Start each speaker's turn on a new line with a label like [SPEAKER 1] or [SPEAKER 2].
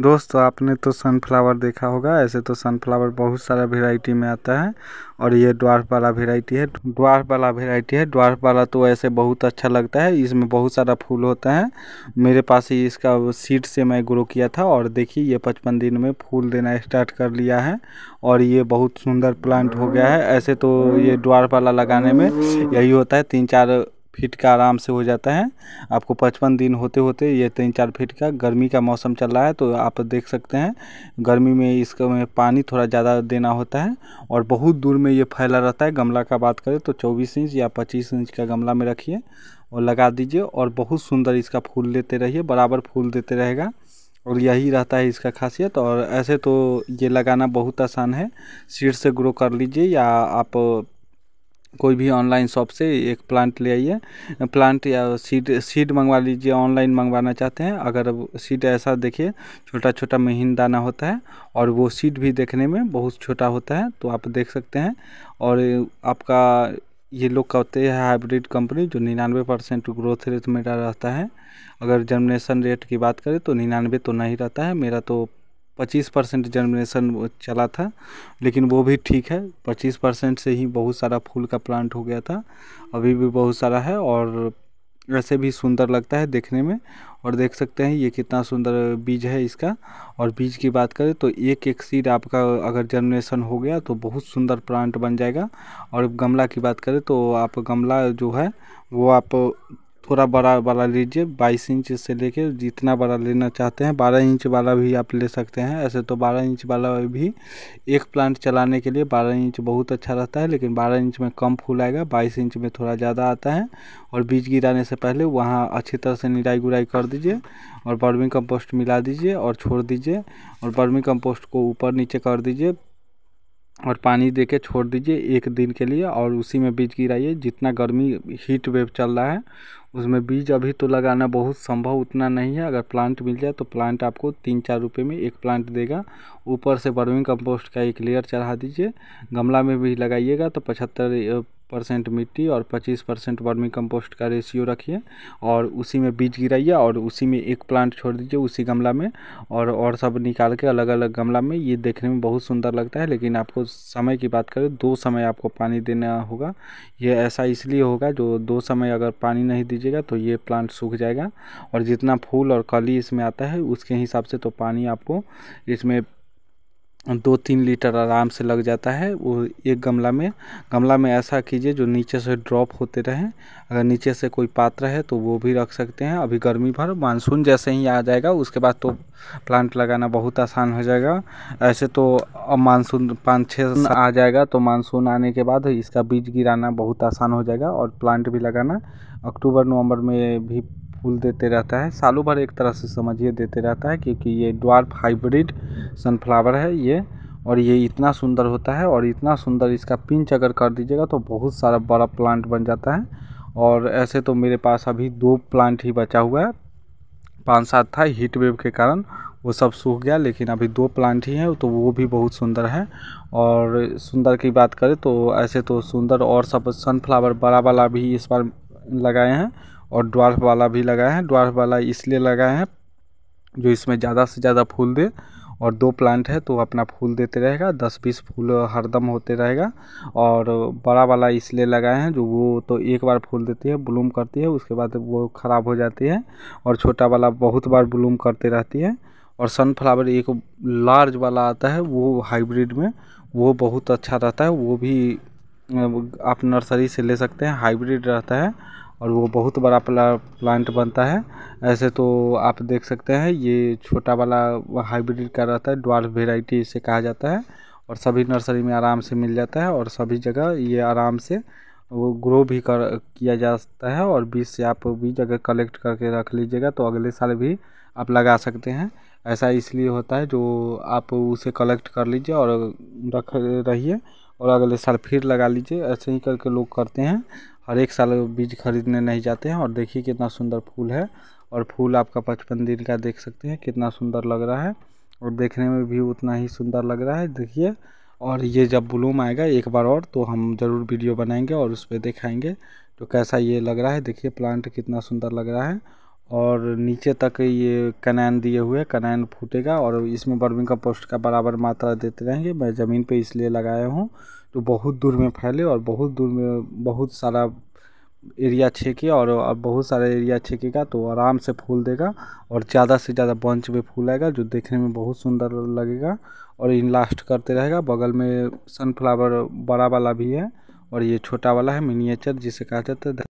[SPEAKER 1] दोस्तों आपने तो सनफ्लावर देखा होगा ऐसे तो सनफ्लावर बहुत सारा वेराइटी में आता है और ये ड्वार्फ वाला वेराइटी है ड्वार्फ वाला वेराइटी है ड्वार्फ वाला तो ऐसे बहुत अच्छा लगता है इसमें बहुत सारा फूल होता है मेरे पास ही इसका सीड से मैं ग्रो किया था और देखिए ये पचपन दिन में फूल देना स्टार्ट कर लिया है और ये बहुत सुंदर प्लांट हो गया है ऐसे तो ये ड्वार्फ वाला लगाने में यही होता है तीन चार फीट का आराम से हो जाता है आपको पचपन दिन होते होते ये तीन चार फीट का गर्मी का मौसम चल रहा है तो आप देख सकते हैं गर्मी में इसका में पानी थोड़ा ज़्यादा देना होता है और बहुत दूर में ये फैला रहता है गमला का बात करें तो चौबीस इंच या पच्चीस इंच का गमला में रखिए और लगा दीजिए और बहुत सुंदर इसका फूल लेते रहिए बराबर फूल देते रहेगा और यही रहता है इसका खासियत और ऐसे तो ये लगाना बहुत आसान है सीड से ग्रो कर लीजिए या आप कोई भी ऑनलाइन शॉप से एक प्लांट ले आइए प्लांट या सीड सीड मंगवा लीजिए ऑनलाइन मंगवाना चाहते हैं अगर सीड ऐसा देखिए छोटा छोटा महीन दाना होता है और वो सीड भी देखने में बहुत छोटा होता है तो आप देख सकते हैं और आपका ये लोग कहते हैं हाइब्रिड कंपनी जो निन्यानवे परसेंट ग्रोथ रेट मेरा रहता है अगर जर्मिनेशन रेट की बात करें तो निन्यानवे तो नहीं रहता है मेरा तो पच्चीस परसेंट जर्मिनेशन चला था लेकिन वो भी ठीक है पच्चीस परसेंट से ही बहुत सारा फूल का प्लांट हो गया था अभी भी बहुत सारा है और ऐसे भी सुंदर लगता है देखने में और देख सकते हैं ये कितना सुंदर बीज है इसका और बीज की बात करें तो एक एक सीड आपका अगर जर्मिनेशन हो गया तो बहुत सुंदर प्लांट बन जाएगा और गमला की बात करें तो आप गमला जो है वो आप थोड़ा बड़ा वाला लीजिए बाईस इंच से लेके जितना बड़ा लेना चाहते हैं बारह इंच वाला भी आप ले सकते हैं ऐसे तो बारह इंच वाला भी एक प्लांट चलाने के लिए बारह इंच बहुत अच्छा रहता है लेकिन बारह इंच में कम फूल आएगा बाईस इंच में थोड़ा ज़्यादा आता है और बीज गिराने से पहले वहाँ अच्छी तरह से निराई गुराई कर दीजिए और बर्मी कम्पोस्ट मिला दीजिए और छोड़ दीजिए और बर्मी कम्पोस्ट को ऊपर नीचे कर दीजिए और पानी दे के छोड़ दीजिए एक दिन के लिए और उसी में बीज गिराइए जितना गर्मी हीट वेव चल रहा है उसमें बीज अभी तो लगाना बहुत संभव उतना नहीं है अगर प्लांट मिल जाए तो प्लांट आपको तीन चार रुपये में एक प्लांट देगा ऊपर से बर्मिंग कंपोस्ट का एक लेयर चढ़ा दीजिए गमला में भी लगाइएगा तो पचहत्तर परसेंट मिट्टी और 25 परसेंट वर्मी कंपोस्ट का रेशियो रखिए और उसी में बीज गिराइए और उसी में एक प्लांट छोड़ दीजिए उसी गमला में और और सब निकाल के अलग अलग गमला में ये देखने में बहुत सुंदर लगता है लेकिन आपको समय की बात करें दो समय आपको पानी देना होगा ये ऐसा इसलिए होगा जो दो समय अगर पानी नहीं दीजिएगा तो ये प्लांट सूख जाएगा और जितना फूल और कली इसमें आता है उसके हिसाब से तो पानी आपको इसमें दो तीन लीटर आराम से लग जाता है वो एक गमला में गमला में ऐसा कीजिए जो नीचे से ड्रॉप होते रहें अगर नीचे से कोई पात्र है तो वो भी रख सकते हैं अभी गर्मी भर मानसून जैसे ही आ जाएगा उसके बाद तो प्लांट लगाना बहुत आसान हो जाएगा ऐसे तो अब मानसून पाँच छः आ जाएगा तो मानसून आने के बाद इसका बीज गिराना बहुत आसान हो जाएगा और प्लांट भी लगाना अक्टूबर नवंबर में भी फूल देते रहता है सालों भर एक तरह से समझिए देते रहता है क्योंकि ये ड्वार्फ हाइब्रिड सनफ्लावर है ये और ये इतना सुंदर होता है और इतना सुंदर इसका पिंच अगर कर दीजिएगा तो बहुत सारा बड़ा प्लांट बन जाता है और ऐसे तो मेरे पास अभी दो प्लांट ही बचा हुआ है पाँच सात था हीट वेव के कारण वो सब सूख गया लेकिन अभी दो प्लांट ही हैं तो वो भी बहुत सुंदर है और सुंदर की बात करें तो ऐसे तो सुंदर और सब सनफ्लावर बड़ा वाला भी इस बार लगाए हैं और ड्वार्फ वाला भी लगाए हैं ड्वार्फ वाला इसलिए लगाए हैं जो इसमें ज़्यादा से ज़्यादा फूल दे और दो प्लांट है तो अपना फूल देते रहेगा दस बीस फूल हरदम होते रहेगा और बड़ा वाला इसलिए लगाए हैं जो वो तो एक बार फूल देती है ब्लूम करती है उसके बाद वो ख़राब हो जाती है और छोटा वाला बहुत बार ब्लूम करते रहती है और सनफ्लावर एक लार्ज वाला आता है वो हाइब्रिड में वो बहुत अच्छा रहता है वो भी आप नर्सरी से ले सकते हैं हाइब्रिड रहता है और वो बहुत बड़ा प्ला प्लांट बनता है ऐसे तो आप देख सकते हैं ये छोटा वाला हाइब्रिड का रहता है डॉल वेराइटी इसे कहा जाता है और सभी नर्सरी में आराम से मिल जाता है और सभी जगह ये आराम से वो ग्रो भी कर किया जाता है और बीज से आप बीज अगर कलेक्ट करके रख लीजिएगा तो अगले साल भी आप लगा सकते हैं ऐसा इसलिए होता है जो आप उसे कलेक्ट कर लीजिए और रख रहिए और अगले साल फिर लगा लीजिए ऐसे ही करके लोग करते हैं हर एक साल बीज खरीदने नहीं जाते हैं और देखिए कितना सुंदर फूल है और फूल आपका पचपन दिन का देख सकते हैं कितना सुंदर लग रहा है और देखने में भी उतना ही सुंदर लग रहा है देखिए और ये जब ब्लूम आएगा एक बार और तो हम ज़रूर वीडियो बनाएंगे और उस पर दिखाएंगे तो कैसा ये लग रहा है देखिए प्लांट कितना सुंदर लग रहा है और नीचे तक ये कनैन दिए हुए कनैन फूटेगा और इसमें बर्मिंग कंपोस्ट का बराबर मात्रा देते रहेंगे मैं ज़मीन पे इसलिए लगाया हूँ तो बहुत दूर में फैले और बहुत दूर में बहुत सारा एरिया छेके और अब बहुत सारा एरिया छेकेगा तो आराम से फूल देगा और ज़्यादा से ज़्यादा बंच में फूल आएगा जो देखने में बहुत सुंदर लगेगा और इन लास्ट करते रहेगा बगल में सनफ्लावर बड़ा वाला भी है और ये छोटा वाला है मिनिएचर जिसे कहा जाता है